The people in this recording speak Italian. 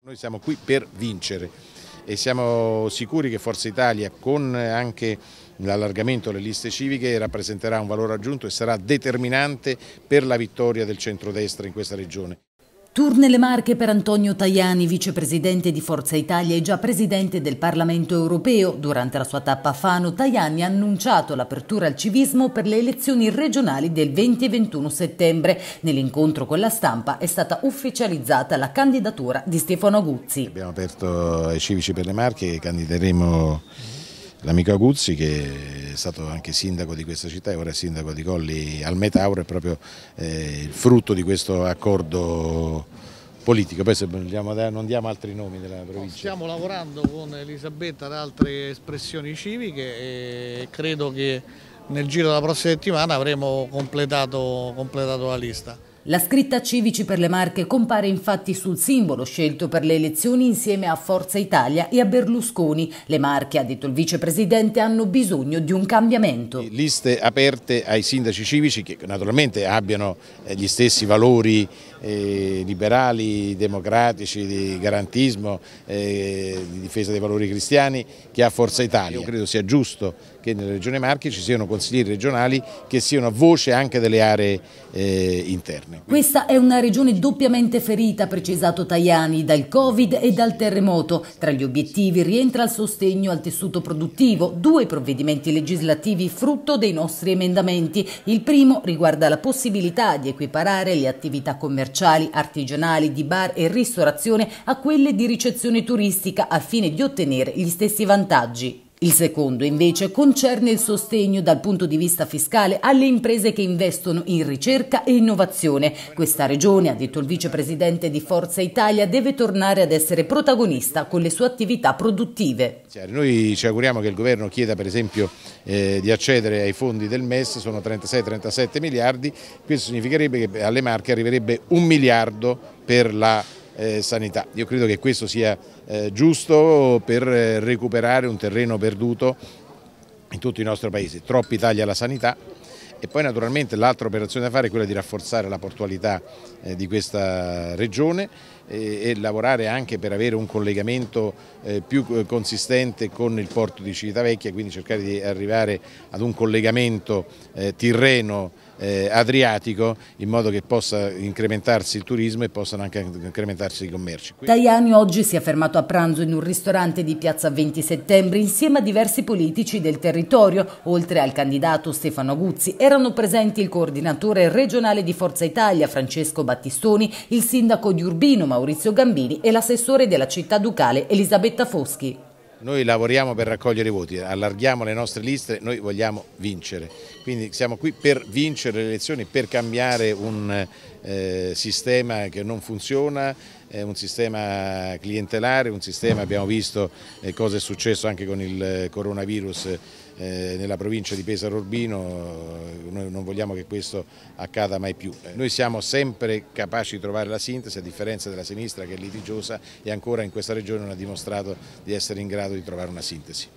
Noi siamo qui per vincere e siamo sicuri che Forza Italia con anche l'allargamento delle liste civiche rappresenterà un valore aggiunto e sarà determinante per la vittoria del centrodestra in questa regione. Tour nelle Marche per Antonio Tajani, vicepresidente di Forza Italia e già presidente del Parlamento europeo. Durante la sua tappa a Fano, Tajani ha annunciato l'apertura al civismo per le elezioni regionali del 20 e 21 settembre. Nell'incontro con la stampa è stata ufficializzata la candidatura di Stefano Guzzi. Abbiamo aperto ai civici per le Marche, candideremo L'amico Aguzzi che è stato anche sindaco di questa città e ora è sindaco di Colli al Metauro è proprio eh, il frutto di questo accordo politico. Poi se non diamo altri nomi della provincia. Stiamo lavorando con Elisabetta ad altre espressioni civiche e credo che nel giro della prossima settimana avremo completato, completato la lista. La scritta Civici per le Marche compare infatti sul simbolo scelto per le elezioni insieme a Forza Italia e a Berlusconi. Le Marche, ha detto il vicepresidente, hanno bisogno di un cambiamento. Liste aperte ai sindaci civici che naturalmente abbiano eh, gli stessi valori eh, liberali, democratici, di garantismo, eh, di difesa dei valori cristiani che ha Forza Italia. Io credo sia giusto che nella regione Marche ci siano consiglieri regionali che siano a voce anche delle aree interne interni. Questa è una regione doppiamente ferita, precisato Tajani, dal Covid e dal terremoto. Tra gli obiettivi rientra il sostegno al tessuto produttivo, due provvedimenti legislativi frutto dei nostri emendamenti. Il primo riguarda la possibilità di equiparare le attività commerciali, artigianali, di bar e ristorazione a quelle di ricezione turistica al fine di ottenere gli stessi vantaggi. Il secondo invece concerne il sostegno dal punto di vista fiscale alle imprese che investono in ricerca e innovazione. Questa regione, ha detto il vicepresidente di Forza Italia, deve tornare ad essere protagonista con le sue attività produttive. Noi ci auguriamo che il governo chieda per esempio eh, di accedere ai fondi del MES, sono 36-37 miliardi, questo significherebbe che alle Marche arriverebbe un miliardo per la eh, sanità. Io credo che questo sia eh, giusto per eh, recuperare un terreno perduto in tutto il nostro paese. Troppi tagli alla sanità, e poi naturalmente l'altra operazione da fare è quella di rafforzare la portualità eh, di questa regione eh, e, lavorare anche per avere un collegamento eh, più eh, consistente con il porto di Civitavecchia, quindi cercare di arrivare ad un collegamento eh, tirreno eh, adriatico in modo che possa incrementarsi il turismo e possano anche incrementarsi i commerci. Tajani oggi si è fermato a pranzo in un ristorante di piazza 20 settembre insieme a diversi politici del territorio, oltre al candidato Stefano Guzzi. Erano presenti il coordinatore regionale di Forza Italia Francesco Battistoni, il sindaco di Urbino Maurizio Gambini e l'assessore della città ducale Elisabetta Foschi. Noi lavoriamo per raccogliere i voti, allarghiamo le nostre liste, noi vogliamo vincere. Quindi siamo qui per vincere le elezioni, per cambiare un eh, sistema che non funziona, è un sistema clientelare, un sistema, abbiamo visto eh, cosa è successo anche con il coronavirus eh, nella provincia di Pesaro Urbino, eh, noi non vogliamo che questo accada mai più. Noi siamo sempre capaci di trovare la sintesi, a differenza della sinistra che è litigiosa e ancora in questa regione non ha dimostrato di essere in grado di trovare una sintesi.